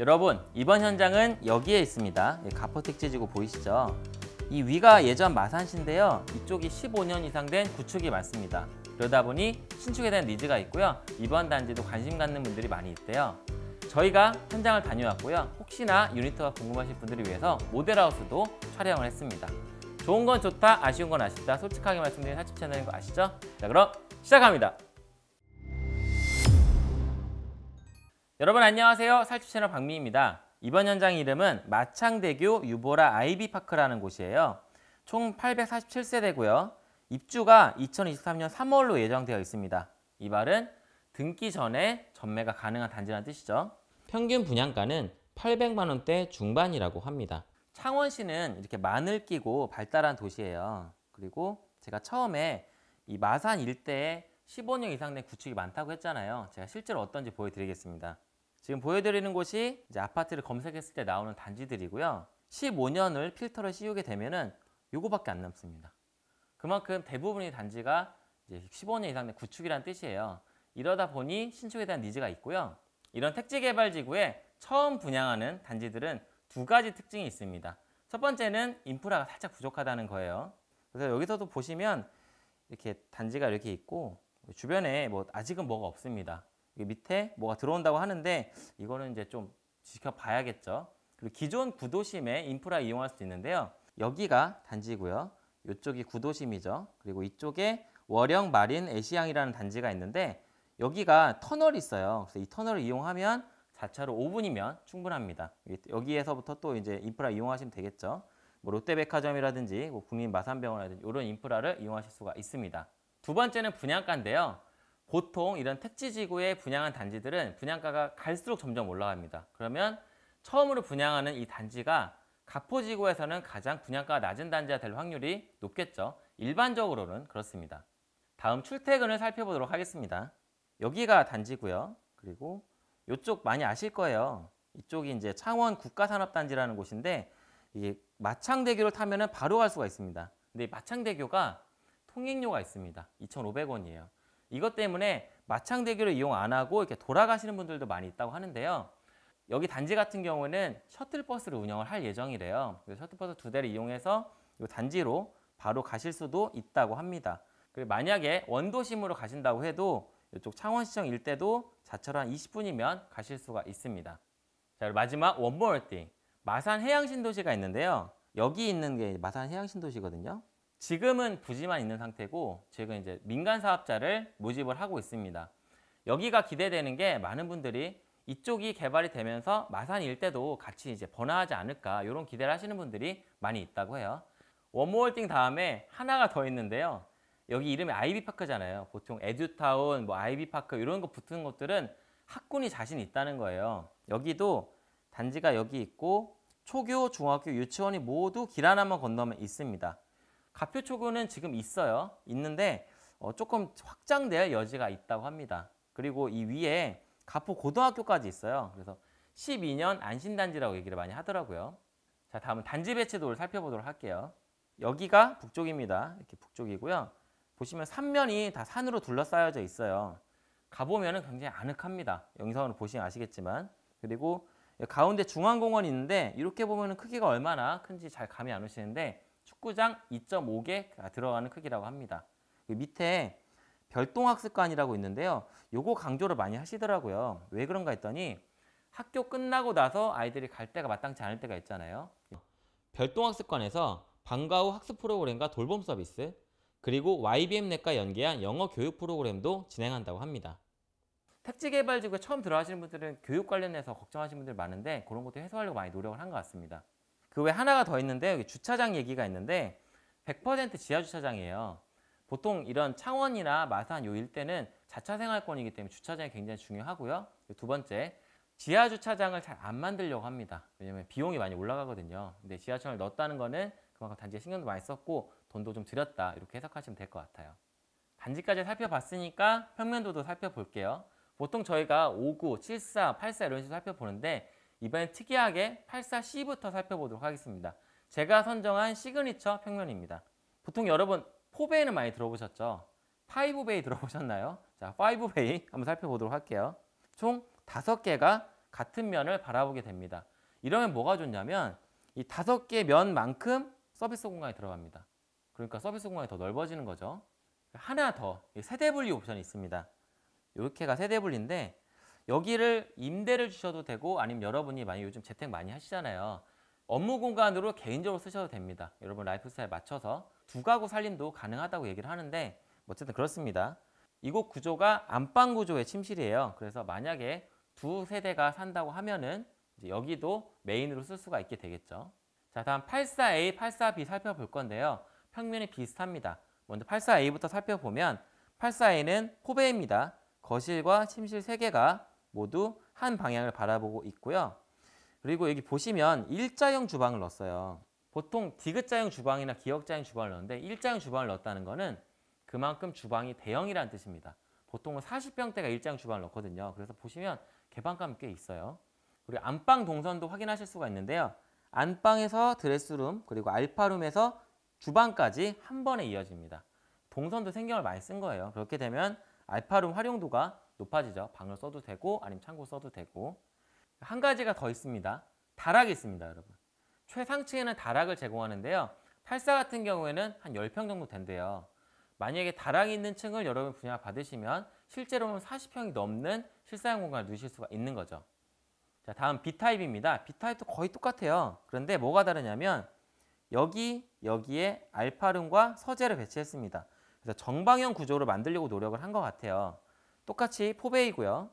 여러분 이번 현장은 여기에 있습니다 예, 가포택지지구 보이시죠? 이 위가 예전 마산시인데요 이쪽이 15년 이상 된 구축이 많습니다 그러다 보니 신축에 대한 니즈가 있고요 이번 단지도 관심 갖는 분들이 많이 있대요 저희가 현장을 다녀왔고요 혹시나 유니트가 궁금하신 분들을 위해서 모델하우스도 촬영을 했습니다 좋은 건 좋다 아쉬운 건 아쉽다 솔직하게 말씀드린 사집 채널인 거 아시죠? 자 그럼 시작합니다 여러분 안녕하세요. 살추 채널 박미입니다. 이번 현장 이름은 마창대교 유보라 아이비파크라는 곳이에요. 총 847세대고요. 입주가 2023년 3월로 예정되어 있습니다. 이 말은 등기 전에 전매가 가능한 단지라는 뜻이죠. 평균 분양가는 800만 원대 중반이라고 합니다. 창원시는 이렇게 마늘 끼고 발달한 도시예요. 그리고 제가 처음에 이 마산 일대에 15년 이상 된 구축이 많다고 했잖아요. 제가 실제로 어떤지 보여드리겠습니다. 지금 보여드리는 곳이 이제 아파트를 검색했을 때 나오는 단지들이고요. 15년을 필터를 씌우게 되면은 요거밖에 안 남습니다. 그만큼 대부분의 단지가 이제 15년 이상 된 구축이란 뜻이에요. 이러다 보니 신축에 대한 니즈가 있고요. 이런 택지개발지구에 처음 분양하는 단지들은 두 가지 특징이 있습니다. 첫 번째는 인프라가 살짝 부족하다는 거예요. 그래서 여기서도 보시면 이렇게 단지가 이렇게 있고 주변에 뭐 아직은 뭐가 없습니다. 밑에 뭐가 들어온다고 하는데 이거는 이제 좀 지켜봐야겠죠. 그리고 기존 구도심에 인프라 이용할 수 있는데요. 여기가 단지고요. 이쪽이 구도심이죠. 그리고 이쪽에 월영 마린 애시앙이라는 단지가 있는데 여기가 터널이 있어요. 그래서 이 터널을 이용하면 자차로 5분이면 충분합니다. 여기에서부터 또 이제 인프라 이용하시면 되겠죠. 뭐 롯데백화점이라든지 뭐 국민마산병원이라든지 이런 인프라를 이용하실 수가 있습니다. 두 번째는 분양가인데요. 보통 이런 택지지구에 분양한 단지들은 분양가가 갈수록 점점 올라갑니다. 그러면 처음으로 분양하는 이 단지가 가포지구에서는 가장 분양가가 낮은 단지가 될 확률이 높겠죠. 일반적으로는 그렇습니다. 다음 출퇴근을 살펴보도록 하겠습니다. 여기가 단지고요. 그리고 이쪽 많이 아실 거예요. 이쪽이 이제 창원 국가산업단지라는 곳인데 이게 마창대교를 타면 바로 갈 수가 있습니다. 근데 마창대교가 통행료가 있습니다. 2,500원이에요. 이것 때문에 마창대교를 이용 안 하고 이렇게 돌아가시는 분들도 많이 있다고 하는데요. 여기 단지 같은 경우는 셔틀버스를 운영을 할 예정이래요. 셔틀버스 두 대를 이용해서 이 단지로 바로 가실 수도 있다고 합니다. 그리고 만약에 원도심으로 가신다고 해도 이쪽 창원시청 일대도 자철한 20분이면 가실 수가 있습니다. 자, 마지막 원모월띵 마산 해양신도시가 있는데요. 여기 있는 게 마산 해양신도시거든요. 지금은 부지만 있는 상태고 최근 이제 민간 사업자를 모집을 하고 있습니다. 여기가 기대되는 게 많은 분들이 이쪽이 개발이 되면서 마산 일대도 같이 이제 번화하지 않을까 이런 기대를 하시는 분들이 많이 있다고 해요. 원모홀딩 다음에 하나가 더 있는데요. 여기 이름이 아이비파크잖아요. 보통 에듀타운, 뭐 아이비파크 이런 거 붙은 것들은 학군이 자신 있다는 거예요. 여기도 단지가 여기 있고 초교, 중학교, 유치원이 모두 길 하나만 건너면 있습니다. 가표초구는 지금 있어요. 있는데 어, 조금 확장될 여지가 있다고 합니다. 그리고 이 위에 가포 고등학교까지 있어요. 그래서 12년 안신단지라고 얘기를 많이 하더라고요. 자, 다음은 단지 배치도를 살펴보도록 할게요. 여기가 북쪽입니다. 이렇게 북쪽이고요. 보시면 삼면이 다 산으로 둘러싸여져 있어요. 가보면 은 굉장히 아늑합니다. 영상으로 보시면 아시겠지만. 그리고 가운데 중앙공원이 있는데 이렇게 보면 은 크기가 얼마나 큰지 잘 감이 안 오시는데 1 9장 2.5개 가 들어가는 크기라고 합니다. 그 밑에 별똥학습관이라고 있는데요. 요거 강조를 많이 하시더라고요. 왜 그런가 했더니 학교 끝나고 나서 아이들이 갈 때가 마땅치 않을 때가 있잖아요. 별똥학습관에서 방과 후 학습 프로그램과 돌봄 서비스 그리고 YBM 내과 연계한 영어 교육 프로그램도 진행한다고 합니다. 택지 개발 지구에 처음 들어가시는 분들은 교육 관련해서 걱정하시는 분들 많은데 그런 것도 해소하려고 많이 노력을 한 것 같습니다. 그외 하나가 더 있는데 여기 주차장 얘기가 있는데 100% 지하 주차장이에요. 보통 이런 창원이나 마산 요 일대는 자차 생활권이기 때문에 주차장이 굉장히 중요하고요. 두 번째, 지하 주차장을 잘 안 만들려고 합니다. 왜냐면 하 비용이 많이 올라가거든요. 근데 지하 주차장을 넣었다는 거는 그만큼 단지에 신경도 많이 썼고 돈도 좀 들였다 이렇게 해석하시면 될 것 같아요. 단지까지 살펴봤으니까 평면도도 살펴볼게요. 보통 저희가 5구, 7사, 8사 이런 식으로 살펴보는데 이번엔 특이하게 84C부터 살펴보도록 하겠습니다. 제가 선정한 시그니처 평면입니다. 보통 여러분 4베이는 많이 들어보셨죠? 5베이 들어보셨나요? 자, 5베이 한번 살펴보도록 할게요. 총 5개가 같은 면을 바라보게 됩니다. 이러면 뭐가 좋냐면 이 5개 면만큼 서비스 공간이 들어갑니다. 그러니까 서비스 공간이 더 넓어지는 거죠. 하나 더 세대 분리 옵션이 있습니다. 이렇게가 세대 분리인데 여기를 임대를 주셔도 되고 아니면 여러분이 많이 요즘 재택 많이 하시잖아요. 업무 공간으로 개인적으로 쓰셔도 됩니다. 여러분 라이프스타일 맞춰서 두 가구 살림도 가능하다고 얘기를 하는데 어쨌든 그렇습니다. 이곳 구조가 안방 구조의 침실이에요. 그래서 만약에 두 세대가 산다고 하면은 여기도 메인으로 쓸 수가 있게 되겠죠. 자 다음 84A, 84B 살펴볼 건데요. 평면이 비슷합니다. 먼저 84A부터 살펴보면 84A는 포베입니다. 거실과 침실 세개가 모두 한 방향을 바라보고 있고요. 그리고 여기 보시면 일자형 주방을 넣었어요. 보통 디귿자형 주방이나 기역자형 주방을 넣는데 었 일자형 주방을 넣었다는 것은 그만큼 주방이 대형이라는 뜻입니다. 보통은 40평대가 일자형 주방을 넣거든요. 그래서 보시면 개방감이 꽤 있어요. 우리 안방 동선도 확인하실 수가 있는데요. 안방에서 드레스룸 그리고 알파룸에서 주방까지 한 번에 이어집니다. 동선도 생경을 많이 쓴 거예요. 그렇게 되면 알파룸 활용도가 높아지죠. 방을 써도 되고 아니면 창고 써도 되고 한 가지가 더 있습니다. 다락이 있습니다. 여러분 최상층에는 다락을 제공하는데요. 84 같은 경우에는 한 10평 정도 된대요. 만약에 다락이 있는 층을 여러분 분양 받으시면 실제로는 40평이 넘는 실사용 공간을 누실 수가 있는 거죠. 자 다음 B타입입니다. B타입도 거의 똑같아요. 그런데 뭐가 다르냐면 여기 여기에 알파룸과 서재를 배치했습니다. 그래서 정방형 구조를 만들려고 노력을 한 것 같아요. 똑같이 포베이고요.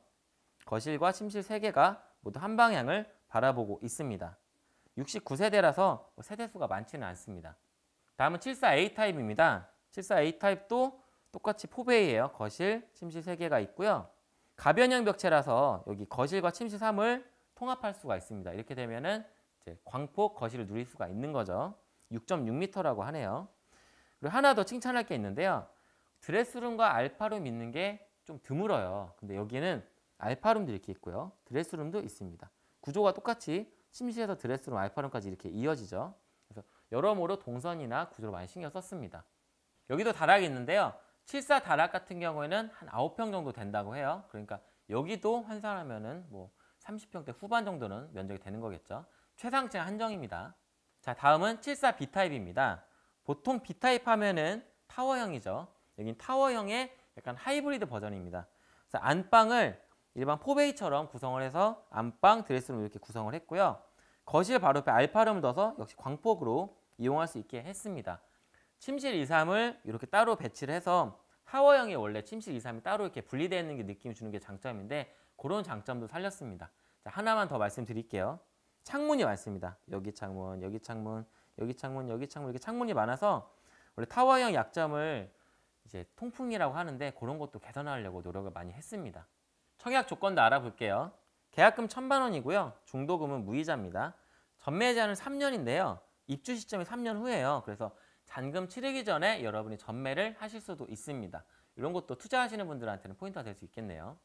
거실과 침실 3개가 모두 한 방향을 바라보고 있습니다. 69세대라서 뭐 세대수가 많지는 않습니다. 다음은 74A 타입입니다. 74A 타입도 똑같이 포베이예요. 거실, 침실 3개가 있고요. 가변형 벽체라서 여기 거실과 침실 3을 통합할 수가 있습니다. 이렇게 되면은 광폭 거실을 누릴 수가 있는 거죠. 6.6m라고 하네요. 그리고 하나 더 칭찬할 게 있는데요. 드레스룸과 알파룸 있는 게좀 드물어요. 근데 여기는 알파룸도 이렇게 있고요. 드레스룸도 있습니다. 구조가 똑같이 침실에서 드레스룸, 알파룸까지 이렇게 이어지죠. 그래서 여러모로 동선이나 구조를 많이 신경 썼습니다. 여기도 다락이 있는데요. 74 다락 같은 경우에는 한 9평 정도 된다고 해요. 그러니까 여기도 환산하면은 뭐 30평대 후반 정도는 면적이 되는 거겠죠. 최상층 한정입니다. 자, 다음은 74 B타입입니다. 보통 B타입 하면은 타워형이죠. 여긴 타워형의 약간 하이브리드 버전입니다. 그래서 안방을 일반 포베이처럼 구성을 해서 안방 드레스룸 이렇게 구성을 했고요. 거실 바로 옆에 알파룸을 넣어서 역시 광폭으로 이용할 수 있게 했습니다. 침실 2, 3을 이렇게 따로 배치를 해서 하워형이 원래 침실 2, 3이 따로 이렇게 분리되어 있는 게 느낌을 주는 게 장점인데 그런 장점도 살렸습니다. 자, 하나만 더 말씀드릴게요. 창문이 많습니다. 여기 창문, 여기 창문, 여기 창문, 여기 창문 이렇게 창문이 많아서 원래 타워형 약점을 이제 통풍이라고 하는데 그런 것도 개선하려고 노력을 많이 했습니다. 청약 조건도 알아볼게요. 계약금 1 천만 원이고요. 중도금은 무이자입니다. 전매제한은 3년인데요. 입주 시점이 3년 후에요 그래서 잔금 치르기 전에 여러분이 전매를 하실 수도 있습니다. 이런 것도 투자하시는 분들한테는 포인트가 될 수 있겠네요.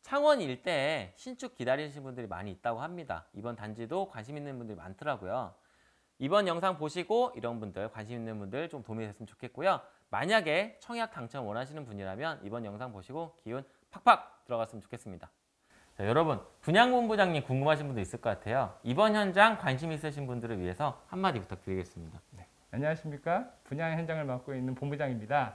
창원 일대에 신축 기다리시는 분들이 많이 있다고 합니다. 이번 단지도 관심 있는 분들이 많더라고요. 이번 영상 보시고 이런 분들, 관심 있는 분들 좀 도움이 됐으면 좋겠고요. 만약에 청약 당첨 원하시는 분이라면 이번 영상 보시고 기운 팍팍 들어갔으면 좋겠습니다. 자, 여러분 분양본부장님 궁금하신 분도 있을 것 같아요. 이번 현장 관심 있으신 분들을 위해서 한마디 부탁드리겠습니다. 네. 안녕하십니까. 분양 현장을 맡고 있는 본부장입니다.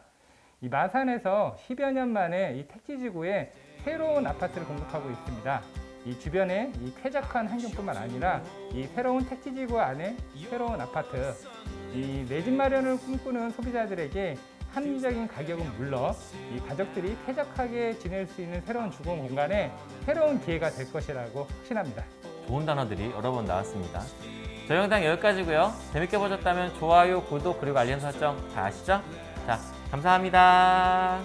이 마산에서 10여 년 만에 이 택지지구에 새로운 아파트를 공급하고 있습니다. 이 주변에 이 쾌적한 환경뿐만 아니라 이 새로운 택지지구 안에 새로운 아파트 이내집 마련을 꿈꾸는 소비자들에게 합리적인 가격은 물론 이 가족들이 쾌적하게 지낼 수 있는 새로운 주거 공간에 새로운 기회가 될 것이라고 확신합니다. 좋은 단어들이 여러 번 나왔습니다. 저 영상 여기까지고요. 재밌게 보셨다면 좋아요, 구독, 그리고 알림 설정 다 아시죠? 자, 감사합니다.